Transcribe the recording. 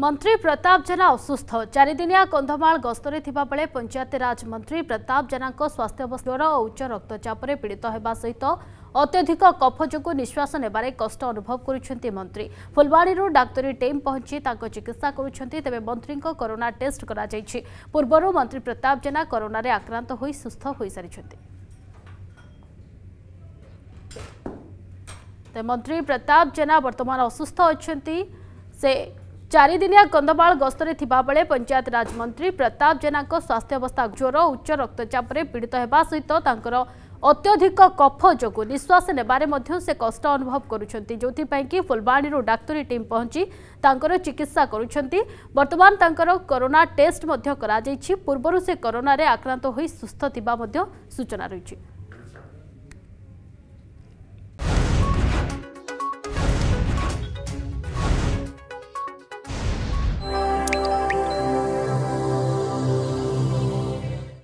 ମନ୍ତ୍ରୀ ପ୍ରତାପ ଜେନା ଅସୁସ୍ଥ ଚାରିଦିନିଆ କନ୍ଧମାଳ ଗସ୍ତରେ ଥିବାବେଳେ ପଞ୍ଚାୟତିରାଜ ମନ୍ତ୍ରୀ ପ୍ରତାପ ଜେନାଙ୍କ ସ୍ୱାସ୍ଥ୍ୟାବସ୍ଥର ଓ ଉଚ୍ଚ ରକ୍ତଚାପରେ ପୀଡ଼ିତ ହେବା ସହିତ ଅତ୍ୟଧିକ କଫ ଯୋଗୁଁ ନିଶ୍ୱାସ ନେବାରେ କଷ୍ଟ ଅନୁଭବ କରୁଛନ୍ତି ମନ୍ତ୍ରୀ ଫୁଲବାଣୀରୁ ଡାକ୍ତରୀ ଟିମ୍ ପହଞ୍ଚି ତାଙ୍କ ଚିକିତ୍ସା କରୁଛନ୍ତି ତେବେ ମନ୍ତ୍ରୀଙ୍କ କରୋନା ଟେଷ୍ଟ କରାଯାଇଛି ପୂର୍ବରୁ ମନ୍ତ୍ରୀ ପ୍ରତାପ ଜେନା କରୋନାରେ ଆକ୍ରାନ୍ତ ହୋଇ ସୁସ୍ଥ ହୋଇସାରିଛନ୍ତି ମନ୍ତ୍ରୀ ପ୍ରତାପ ଜେନା ବର୍ତ୍ତମାନ ଅସୁସ୍ଥ ଅଛନ୍ତି ସେ ଚାରିଦିନିଆ କନ୍ଧମାଳ ଗସ୍ତରେ ଥିବାବେଳେ ପଞ୍ଚାୟତରାଜ ମନ୍ତ୍ରୀ ପ୍ରତାପ ଜେନାଙ୍କ ସ୍ୱାସ୍ଥ୍ୟାବସ୍ଥା ଜ୍ୱର ଉଚ୍ଚ ରକ୍ତଚାପରେ ପୀଡ଼ିତ ହେବା ସହିତ ତାଙ୍କର ଅତ୍ୟଧିକ କଫ ଯୋଗୁଁ ନିଶ୍ୱାସ ନେବାରେ ମଧ୍ୟ ସେ କଷ୍ଟ ଅନୁଭବ କରୁଛନ୍ତି ଯେଉଁଥିପାଇଁ କି ଫୁଲବାଣୀରୁ ଡାକ୍ତରୀ ଟିମ୍ ପହଞ୍ଚି ତାଙ୍କର ଚିକିତ୍ସା କରୁଛନ୍ତି ବର୍ତ୍ତମାନ ତାଙ୍କର କରୋନା ଟେଷ୍ଟ ମଧ୍ୟ କରାଯାଇଛି ପୂର୍ବରୁ ସେ କରୋନାରେ ଆକ୍ରାନ୍ତ ହୋଇ ସୁସ୍ଥ ଥିବା ମଧ୍ୟ ସୂଚନା ରହିଛି